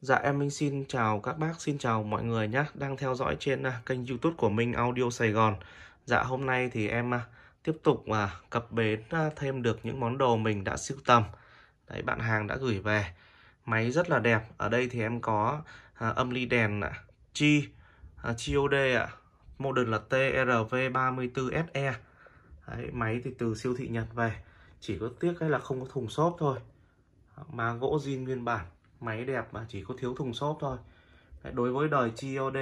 Dạ em Minh xin chào các bác, xin chào mọi người nhé Đang theo dõi trên à, kênh youtube của Minh Audio Sài Gòn Dạ hôm nay thì em à, tiếp tục à, cập bến thêm được những món đồ mình đã sưu tầm Đấy bạn hàng đã gửi về Máy rất là đẹp Ở đây thì em có âm ly đèn Chi COD ạ Model là TRV34SE Đấy, Máy thì từ siêu thị Nhật về Chỉ có tiếc hay là không có thùng xốp thôi Mà gỗ zin nguyên bản máy đẹp mà chỉ có thiếu thùng xốp thôi đối với đời GOD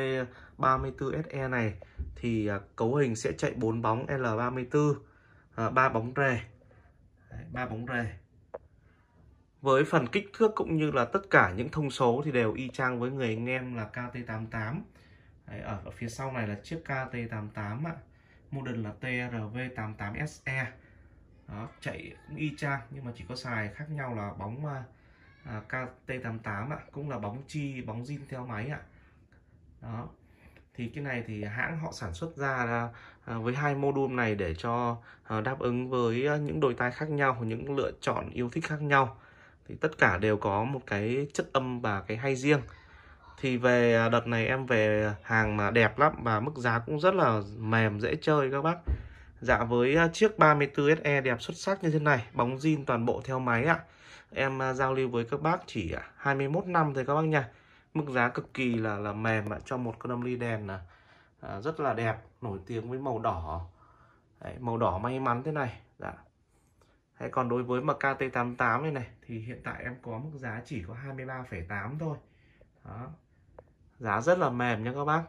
34SE này thì à, cấu hình sẽ chạy 4 bóng L34 3 à, bóng rề 3 bóng rề với phần kích thước cũng như là tất cả những thông số thì đều y chang với người anh em là KT88 Đấy, ở, phía sau này là chiếc KT88 ạ model là TRV88SE Đó, chạy cũng y chang nhưng mà chỉ có xài khác nhau là bóng à, à, KT88 ạ cũng là bóng chi bóng zin theo máy ạ đó thì cái này thì hãng họ sản xuất ra là, à, với hai module này để cho à, đáp ứng với à, những đôi tai khác nhau những lựa chọn yêu thích khác nhau thì tất cả đều có một cái chất âm và cái hay riêng thì về à, đợt này em về hàng mà đẹp lắm và mức giá cũng rất là mềm dễ chơi các bác Dạ với à, chiếc 34 SE đẹp xuất sắc như thế này Bóng zin toàn bộ theo máy ạ Em à, giao lưu với các bác chỉ 21 à, năm thôi các bác nha Mức giá cực kỳ là là mềm ạ Cho một con âm ly đèn à, rất là đẹp Nổi tiếng với màu đỏ Đấy, Màu đỏ may mắn thế này Dạ Hay còn đối với mk MKT88 này này Thì hiện tại em có mức giá chỉ có 23,8 thôi Đó Giá rất là mềm nha các bác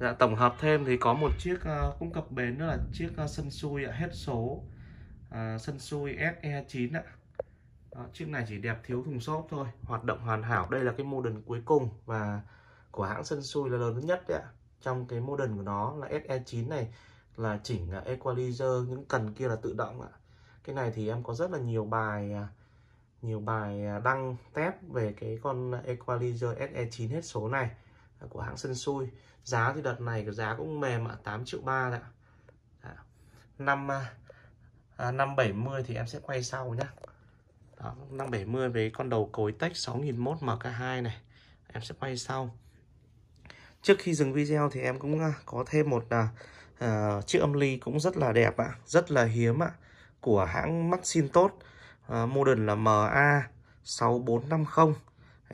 Dạ, tổng hợp thêm thì có một chiếc uh, ờ, cũng cập bến đó là chiếc uh, ờ, sân xui uh, hết số uh, ờ, sân xui SE9 ạ. Đó, chiếc này chỉ đẹp thiếu thùng xốp thôi, hoạt động hoàn hảo. Đây là cái modern cuối cùng và của hãng sân xui là lớn nhất đấy ạ. Trong cái modern của nó là SE9 này là chỉnh equalizer, những cần kia là tự động ạ. Cái này thì em có rất là nhiều bài nhiều bài đăng test về cái con equalizer SE9 hết số này của hãng sân xui giá thì đợt này giá cũng mềm ạ 8 triệu ba ạ dạ. năm à, à, năm bảy mươi thì em sẽ quay sau nhé năm bảy mươi với con đầu cối tách sáu nghìn một mk hai này em sẽ quay sau trước khi dừng video thì em cũng à, có thêm một uh, chiếc âm ly cũng rất là đẹp ạ rất là hiếm ạ của hãng Maxin tốt uh, modern là MA sáu bốn 6450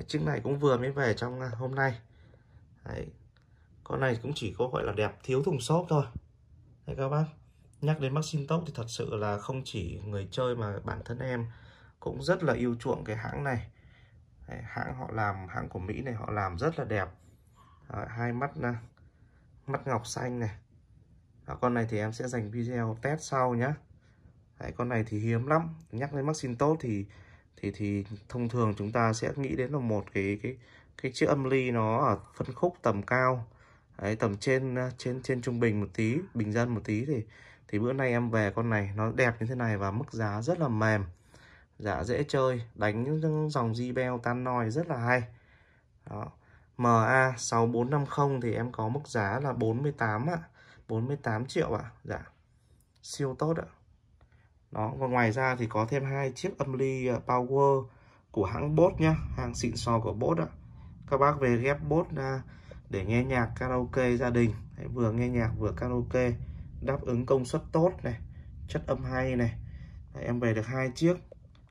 chiếc này cũng vừa mới về trong hôm nay Đấy. con này cũng chỉ có gọi là đẹp thiếu thùng xốp thôi Đấy các bác nhắc đến Maxin tốc thì thật sự là không chỉ người chơi mà bản thân em cũng rất là yêu chuộng cái hãng này Đấy, hãng họ làm hãng của Mỹ này họ làm rất là đẹp à, hai mắt à, mắt ngọc xanh này à, con này thì em sẽ dành video test sau nhé Đấy, con này thì hiếm lắm nhắc đến Maxin tốt thì thì thì thông thường chúng ta sẽ nghĩ đến là một cái cái cái chữ âm ly nó ở phân khúc tầm cao Đấy, tầm trên trên trên trung bình một tí bình dân một tí thì thì bữa nay em về con này nó đẹp như thế này và mức giá rất là mềm dạ dễ chơi đánh những dòng Jibel tan noi rất là hay Đó. MA 6450 thì em có mức giá là 48 ạ 48 triệu ạ dạ siêu tốt ạ đó còn ngoài ra thì có thêm hai chiếc âm ly à, power của hãng Bose nhá hàng xịn sò của Bose ạ các bác về ghép bốt để nghe nhạc karaoke gia đình Đấy, vừa nghe nhạc vừa karaoke đáp ứng công suất tốt này chất âm hay này Đấy, em về được hai chiếc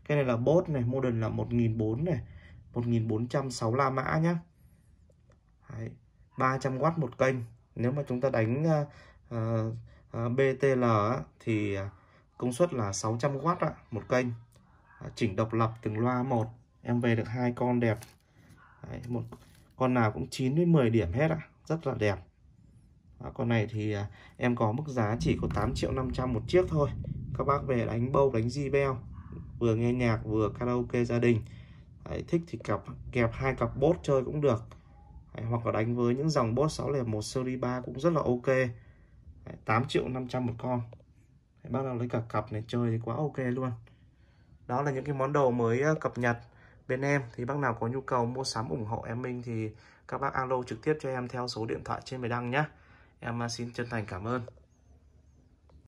cái này là bốt này modern là 1004 này 1465 mã nhá Đấy, 300W một kênh nếu mà chúng ta đánh uh, ờ, uh, ờ, ờ, BTL thì công suất là 600W ạ, một kênh chỉnh độc lập từng loa một em về được hai con đẹp Đấy, một con nào cũng 9 đến 10 điểm hết ạ rất là đẹp đó, con này thì à, em có mức giá chỉ có 8 triệu 500 một chiếc thôi các bác về đánh bâu đánh di beo vừa nghe nhạc vừa karaoke gia đình Đấy, thích thì cặp kẹp hai cặp bốt chơi cũng được Đấy, hoặc là đánh với những dòng bốt 601 series 3 cũng rất là ok Đấy, 8 triệu 500 một con Đấy, bác nào lấy cả cặp này chơi thì quá ok luôn đó là những cái món đồ mới à, cập nhật bên em thì bác nào có nhu cầu mua sắm ủng hộ em Minh thì các bác alo trực tiếp cho em theo số điện thoại trên bài đăng nhé em à, xin chân thành cảm ơn